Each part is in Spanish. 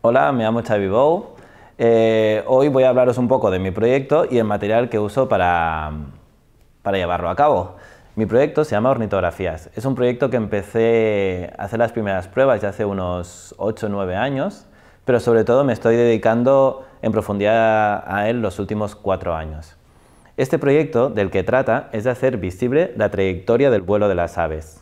Hola, me llamo Xavi Bow. Eh, hoy voy a hablaros un poco de mi proyecto y el material que uso para, para llevarlo a cabo. Mi proyecto se llama Ornitografías. Es un proyecto que empecé a hacer las primeras pruebas ya hace unos 8 o 9 años, pero sobre todo me estoy dedicando en profundidad a él los últimos 4 años. Este proyecto del que trata es de hacer visible la trayectoria del vuelo de las aves.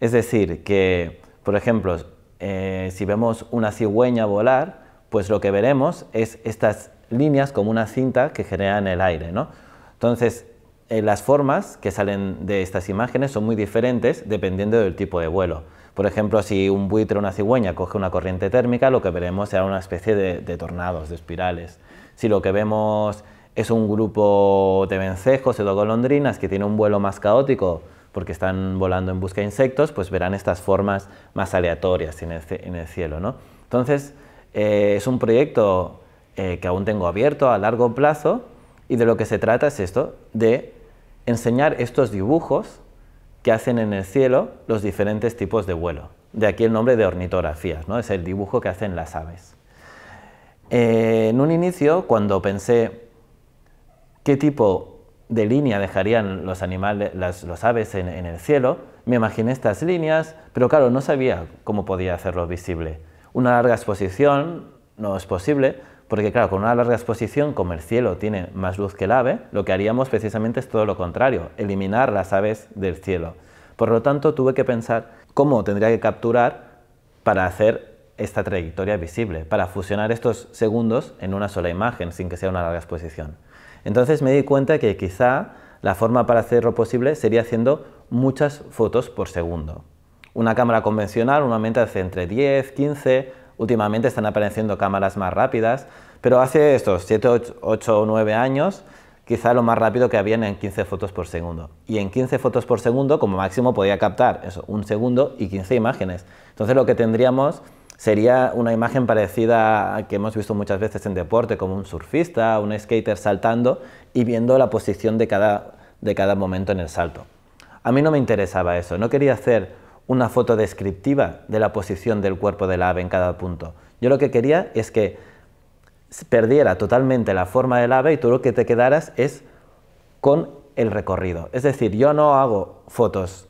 Es decir, que, por ejemplo, eh, si vemos una cigüeña volar, pues lo que veremos es estas líneas como una cinta que generan el aire. Entonces, eh, las formas que salen de estas imágenes son muy diferentes dependiendo del tipo de vuelo. Por ejemplo, si un buitre o una cigüeña coge una corriente térmica, lo que veremos será una especie de, de tornados, de espirales. Si lo que vemos es un grupo de vencejos o de golondrinas que tiene un vuelo más caótico, porque están volando en busca de insectos, pues verán estas formas más aleatorias en este, el, cielo. ¿no? Entonces, eh, es un proyecto eh, que aún tengo abierto a largo plazo y de lo que se trata es esto, de enseñar estos dibujos que hacen en el cielo los diferentes tipos de vuelo. De aquí el nombre de ornitografías, ¿no? es el dibujo que hacen las aves. Eh, en un inicio, cuando pensé qué tipo de línea dejarían los animales, las, los aves en, en, el cielo, me imaginé estas líneas, pero claro, no sabía cómo podía hacerlo visible. Una larga exposición no es posible, porque claro, con una larga exposición, como el cielo tiene más luz que el ave, lo que haríamos precisamente es todo lo contrario, eliminar las aves del cielo. Por lo tanto, tuve que pensar cómo tendría que capturar para hacer esta trayectoria visible, para fusionar estos segundos en una sola imagen sin que sea una larga exposición. Entonces me di cuenta que quizá la forma para hacerlo posible sería haciendo muchas fotos por segundo. Una cámara convencional normalmente hace entre 10, 15, últimamente están apareciendo cámaras más rápidas, pero hace estos 7, 8, o 9 años quizá lo más rápido que habían en 15 fotos por segundo. Y en 15 fotos por segundo como máximo podía captar eso, un segundo y 15 imágenes. Entonces lo que tendríamos Sería una imagen parecida a que hemos visto muchas veces en deporte, como un surfista, un skater saltando y viendo la posición de cada, de cada momento en el salto. A mí no me interesaba eso, no quería hacer una foto descriptiva de la posición del cuerpo del ave en cada punto. Yo lo que quería es que perdiera totalmente la forma del ave y tú lo que te quedaras es con el recorrido. Es decir, yo no hago fotos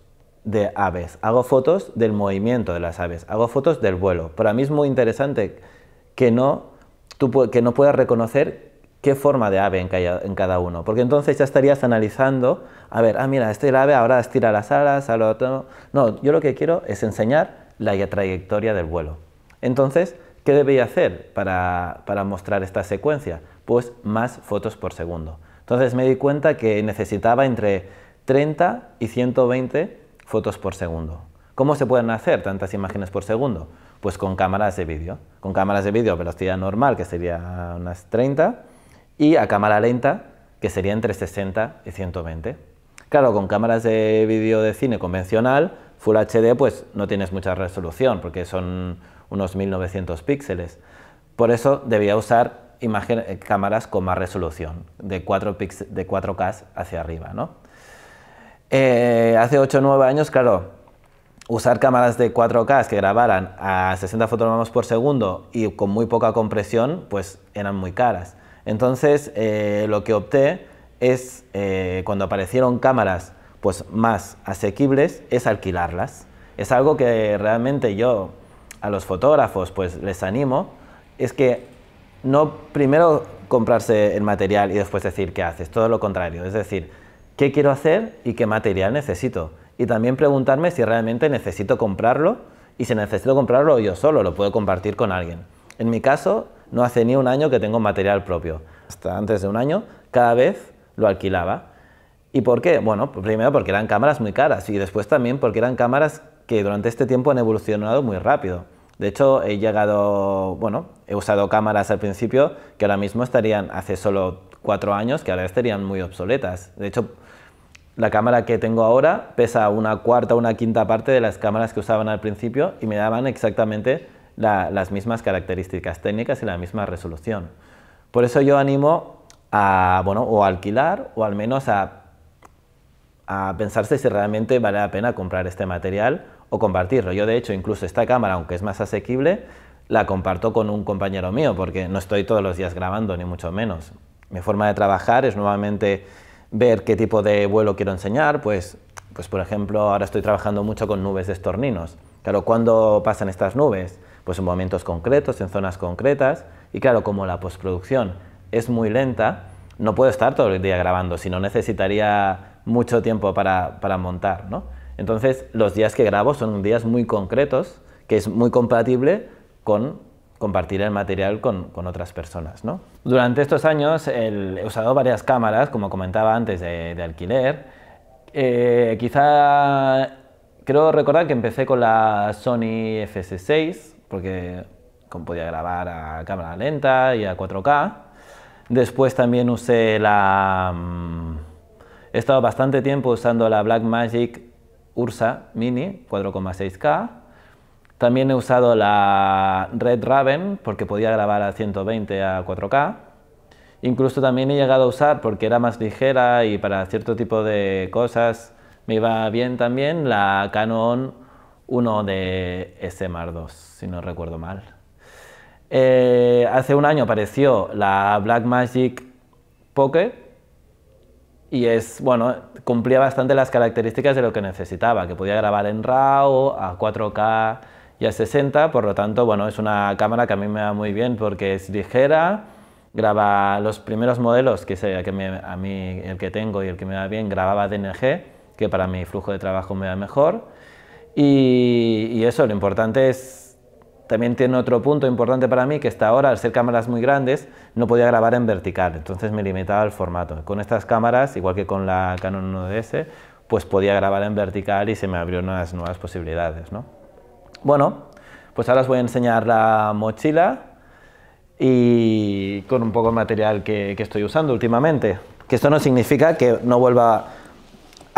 de aves, hago fotos del movimiento de las aves, hago fotos del vuelo. Para mí es muy interesante que no, que no puedas reconocer qué forma de ave en, cada, uno, porque entonces ya estarías analizando, a ver, ah, mira, este ave ahora estira las alas, al otro... No, yo lo que quiero es enseñar la trayectoria del vuelo. Entonces, ¿qué debía hacer para, para mostrar esta secuencia? Pues más fotos por segundo. Entonces me di cuenta que necesitaba entre 30 y 120 fotos por segundo. ¿Cómo se pueden hacer tantas imágenes por segundo? Pues con cámaras de vídeo. Con cámaras de vídeo a velocidad normal, que sería unas 30, y a cámara lenta, que sería entre 60 y 120. Claro, con cámaras de vídeo de cine convencional, Full HD, pues no tienes mucha resolución, porque son unos 1900 píxeles. Por eso debía usar eh, cámaras con más resolución, de, 4 de 4K hacia arriba. ¿no? Eh, hace 8 o 9 años, claro, usar cámaras de 4K que grabaran a 60 fotogramas por segundo y con muy poca compresión, pues eran muy caras. Entonces, eh, lo que opté es, eh, cuando aparecieron cámaras pues, más asequibles, es alquilarlas. Es algo que realmente yo a los fotógrafos pues, les animo, es que no primero comprarse el material y después decir qué haces, todo lo contrario. Es decir, qué quiero hacer y qué material necesito. Y también preguntarme si realmente necesito comprarlo y si necesito comprarlo yo solo, lo puedo compartir con alguien. En mi caso, no hace ni un año que tengo material propio. Hasta antes de un año, cada vez lo alquilaba. ¿Y por qué? Bueno, pues primero porque eran cámaras muy caras y después también porque eran cámaras que durante este tiempo han evolucionado muy rápido. De hecho, he llegado, bueno, he usado cámaras al principio que ahora mismo estarían hace solo cuatro años que ahora estarían muy obsoletas. De hecho, la cámara que tengo ahora pesa una cuarta o una quinta parte de las cámaras que usaban al principio y me daban exactamente las mismas características técnicas y la misma resolución. Por eso yo animo a, o alquilar o al menos a, a pensarse si realmente vale la pena comprar este material o compartirlo. Yo de hecho incluso esta cámara, aunque es más asequible, la comparto con un compañero mío porque no estoy todos los días grabando, ni mucho menos. Mi forma de trabajar es nuevamente ver qué tipo de vuelo quiero enseñar, pues, pues por ejemplo, ahora estoy trabajando mucho con nubes de estorninos. Claro, ¿cuándo pasan estas nubes? Pues en momentos concretos, en zonas concretas, y claro, como la postproducción es muy lenta, no puedo estar todo el día grabando, sino necesitaría mucho tiempo para, para montar, ¿no? Entonces, los días que grabo son días muy concretos, que es muy compatible con compartir el material con, otras personas. Durante estos años he usado varias cámaras, como comentaba antes, de, alquiler. Eh, quizá creo recordar que empecé con la Sony FS6, porque podía grabar a cámara lenta y a 4K. Después también usé la... Mm, he estado bastante tiempo usando la Blackmagic Ursa Mini 4,6K también he usado la Red Raven porque podía grabar a 120 a 4K. Incluso también he llegado a usar porque era más ligera y para cierto tipo de cosas me iba bien también la Canon 1 de S mar II, si no recuerdo mal. Eh, hace un año apareció la Blackmagic Pocket y es, bueno, cumplía bastante las características de lo que necesitaba, que podía grabar en RAW, a 4K, y a 60, por lo tanto, bueno, es una cámara que a mí me va muy bien porque es ligera, graba los primeros modelos, que que a mí el que tengo y el que me va bien, grababa DNG, que para mi flujo de trabajo me va mejor. Y, eso, lo importante es, también tiene otro punto importante para mí, que hasta ahora, al ser cámaras muy grandes, no podía grabar en vertical, entonces me limitaba al formato. Con estas cámaras, igual que con la Canon 1DS, pues podía grabar en vertical y se me abrieron unas nuevas posibilidades, ¿no? Bueno, pues ahora os voy a enseñar la mochila y con un poco de material que, estoy usando últimamente. Que esto no significa que no vuelva a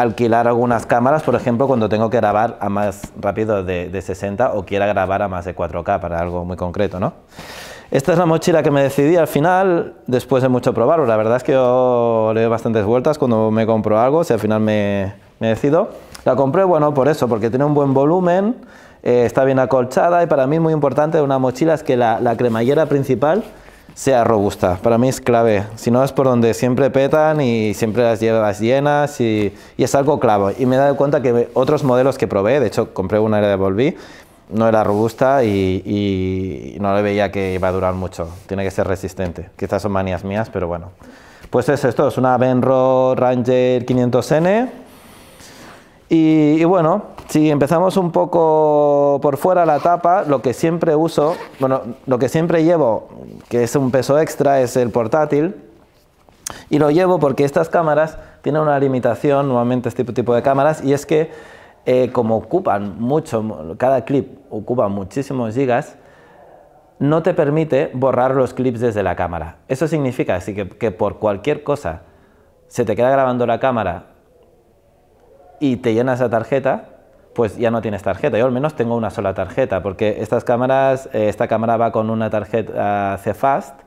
alquilar algunas cámaras, por ejemplo, cuando tengo que grabar a más rápido de, 60 o quiera grabar a más de 4K para algo muy concreto, ¿no? Esta es la mochila que me decidí al final, después de mucho probarlo. La verdad es que yo le doy bastantes vueltas cuando me compro algo, si al final me, me decido. La compré, bueno, por eso, porque tiene un buen volumen, eh, está bien acolchada y para mí es muy importante de una mochila es que la, cremallera principal sea robusta. Para mí es clave, si no es por donde siempre petan y siempre las llevas llenas y, es algo clave. Y me he dado cuenta que otros modelos que probé, de hecho compré una y la devolví, no era robusta y, y, no le veía que iba a durar mucho. Tiene que ser resistente. Quizás son manías mías, pero bueno. Pues es esto, es una Benro Ranger 500N. Y, bueno, si empezamos un poco por fuera la tapa, lo que siempre uso, bueno, lo que siempre llevo, que es un peso extra, es el portátil. Y lo llevo porque estas cámaras tienen una limitación, nuevamente este tipo de cámaras, y es que eh, como ocupan mucho, cada clip ocupa muchísimos gigas, no te permite borrar los clips desde la cámara. Eso significa así que, que por cualquier cosa se te queda grabando la cámara y te llenas esa tarjeta, pues ya no tienes tarjeta. Yo al menos tengo una sola tarjeta, porque estas cámaras, eh, esta cámara va con una tarjeta Cfast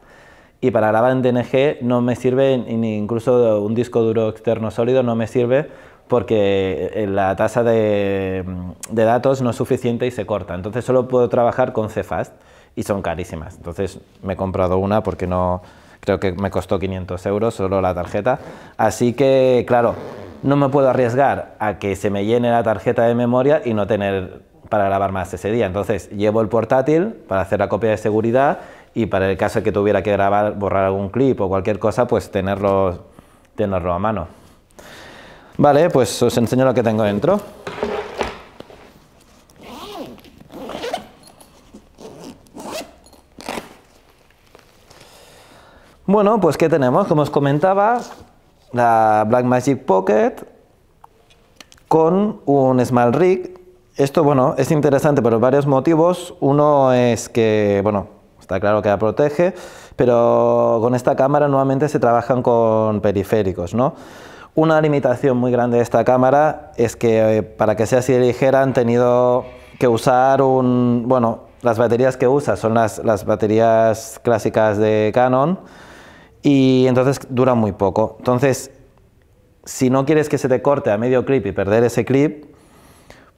y para grabar en DNG no me sirve, ni incluso un disco duro externo sólido no me sirve porque eh, la tasa de, mm, de datos no es suficiente y se corta. Entonces solo puedo trabajar con Cfast y son carísimas. Entonces me he comprado una porque no creo que me costó 500 euros solo la tarjeta. Así que, claro, no me puedo arriesgar a que se me llene la tarjeta de memoria y no tener para grabar más ese día. Entonces llevo el portátil para hacer la copia de seguridad y para el caso de que tuviera que grabar, borrar algún clip o cualquier cosa, pues tenerlo, tenerlo a mano. Vale, pues os enseño lo que tengo dentro. Bueno, pues ¿qué tenemos? Como os comentaba, la Black Magic Pocket con un Small Rig. Esto, bueno, es interesante por varios motivos. Uno es que, bueno, está claro que la protege, pero con esta cámara nuevamente se trabajan con periféricos, ¿no? Una limitación muy grande de esta cámara es que eh, para que sea así ligera han tenido que usar un... Bueno, las baterías que usa son las, las baterías clásicas de Canon, y entonces dura muy poco. Entonces, si no quieres que se te corte a medio clip y perder ese clip,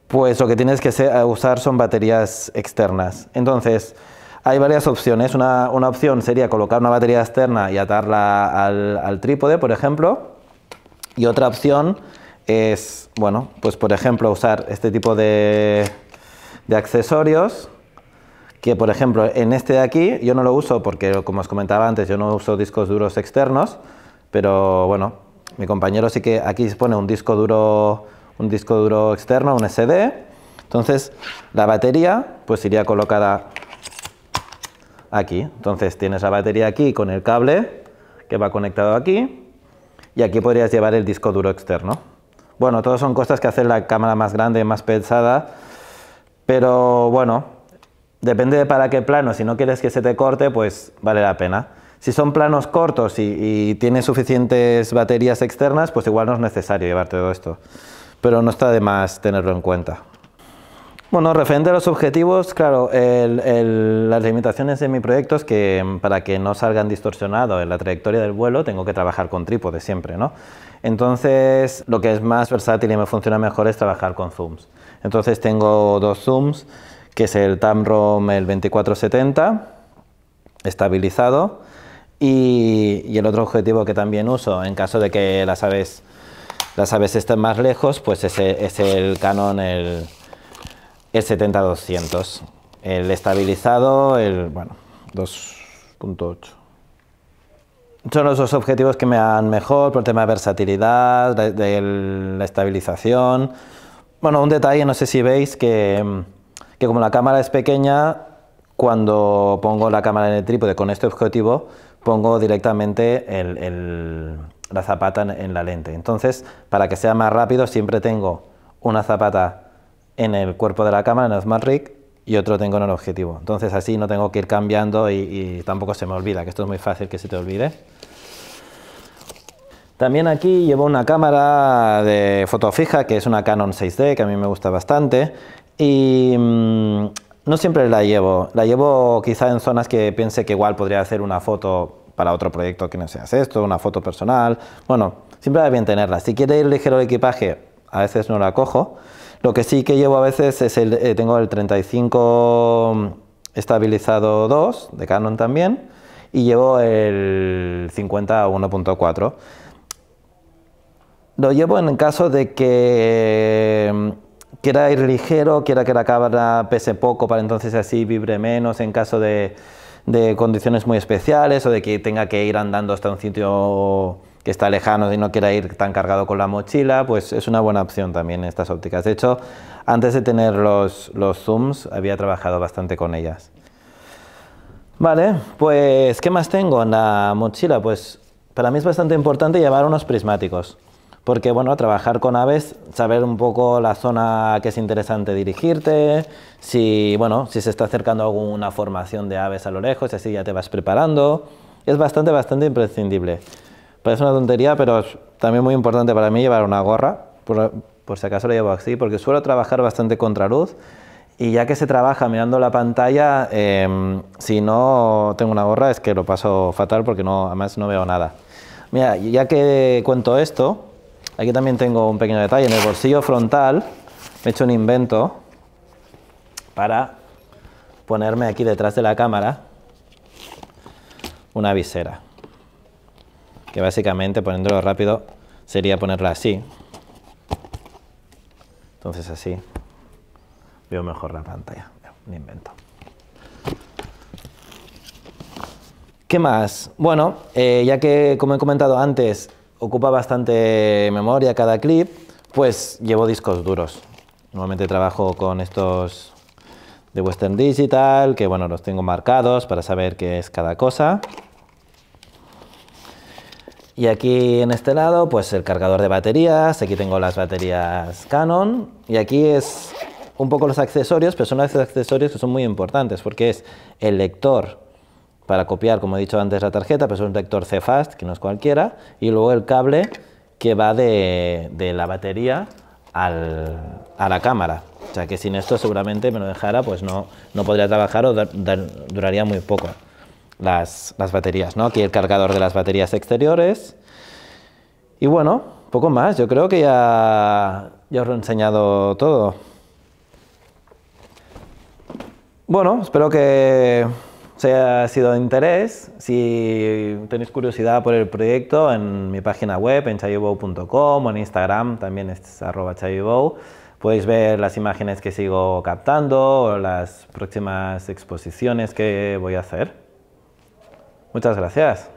pues lo que tienes que usar son baterías externas. Entonces, hay varias opciones. Una, opción sería colocar una batería externa y atarla al, trípode, por ejemplo. Y otra opción es, bueno, pues por ejemplo usar este tipo de, de accesorios que por ejemplo en este de aquí yo no lo uso porque como os comentaba antes yo no uso discos duros externos, pero bueno, mi compañero sí que aquí se pone un disco duro, un disco duro externo, un SD, entonces la batería pues iría colocada aquí, entonces tienes la batería aquí con el cable que va conectado aquí y aquí podrías llevar el disco duro externo. Bueno, todo son cosas que hacen la cámara más grande, más pesada pero bueno, Depende de para qué plano, si no quieres que se te corte, pues vale la pena. Si son planos cortos y, tienes suficientes baterías externas, pues igual no es necesario llevarte todo esto. Pero no está de más tenerlo en cuenta. Bueno, referente a los objetivos, claro, las limitaciones de mi proyecto es que mm, para que no salgan distorsionados en la trayectoria del vuelo tengo que trabajar con trípode siempre, ¿no? Entonces, lo que es más versátil y me funciona mejor es trabajar con zooms. Entonces tengo dos zooms que es el TAMROM el 2470 estabilizado y, el otro objetivo que también uso en caso de que las aves las aves estén más lejos pues es el, Canon el, el el estabilizado el bueno 2.8 son los dos objetivos que me dan mejor por el tema de versatilidad, de la estabilización. Bueno, un detalle, no sé si veis que, que como la cámara es pequeña, cuando pongo la cámara en el trípode con este objetivo, pongo directamente la zapata en, la lente. Entonces, para que sea más rápido, siempre tengo una zapata en el cuerpo de la cámara, en el Smart Rig, y otro tengo en el objetivo. Entonces así no tengo que ir cambiando y, tampoco se me olvida, que esto es muy fácil que se te olvide. También aquí llevo una cámara de foto fija, que es una Canon 6D, que a mí me gusta bastante, y mm, no siempre la llevo. La llevo quizá en zonas que piense que igual podría hacer una foto para otro proyecto que no sea esto, una foto personal. Bueno, siempre va bien tenerla. Si quiere ir ligero el equipaje, a veces no la cojo. Lo que sí que llevo a veces es el, eh, tengo el 35 mm, estabilizado 2 de Canon también y llevo el 50 1.4. Lo llevo en caso de que mm, quiera ir ligero, quiera que la cámara pese poco para entonces así vibre menos en caso de, de condiciones muy especiales o de que tenga que ir andando hasta un sitio que está lejano y no quiera ir tan cargado con la mochila, pues es una buena opción también estas ópticas. De hecho, antes de tener los, los zooms, había trabajado bastante con ellas. Vale, pues ¿qué más tengo en la mochila? Pues para mí es bastante importante llevar unos prismáticos porque bueno, trabajar con aves, saber un poco la zona que es interesante dirigirte, si bueno, si se está acercando alguna formación de aves a lo lejos, así ya te vas preparando. Es bastante, bastante imprescindible. Parece pues una tontería, pero es también muy importante para mí llevar una gorra, por, si acaso la llevo así, porque suelo trabajar bastante contraluz y ya que se trabaja mirando la pantalla, em, si no tengo una gorra es que lo paso fatal porque no, además no veo nada. Mira, ya que cuento esto, Aquí también tengo un pequeño detalle. En el bolsillo frontal he hecho un invento para ponerme aquí detrás de la cámara una visera. Que básicamente, poniéndolo rápido, sería ponerla así. Entonces así veo mejor la pantalla. Un invento. ¿Qué más? Bueno, eh, ya que, como he comentado antes, ocupa bastante memoria cada clip, pues llevo discos duros. Normalmente trabajo con estos de Western Digital, que bueno, los tengo marcados para saber qué es cada cosa. Y aquí en este lado, pues el cargador de baterías, aquí tengo las baterías Canon, y aquí es un poco los accesorios, pero son accesorios que son muy importantes, porque es el lector para copiar, como he dicho antes, la tarjeta, pero es un lector CFast, que no es cualquiera, y luego el cable que va de, la batería a la cámara. O sea que sin esto seguramente me lo dejara, pues no, no podría trabajar o duraría muy poco las, baterías. ¿no? Aquí el cargador de las baterías exteriores. Y bueno, poco más. Yo creo que ya, ya os lo he enseñado todo. Bueno, espero que o sea, sido de interés, si tenéis curiosidad por el proyecto, en mi página web, en chayobow.com o en Instagram, también es arroba podéis ver las imágenes que sigo captando o las próximas exposiciones que voy a hacer. Muchas gracias.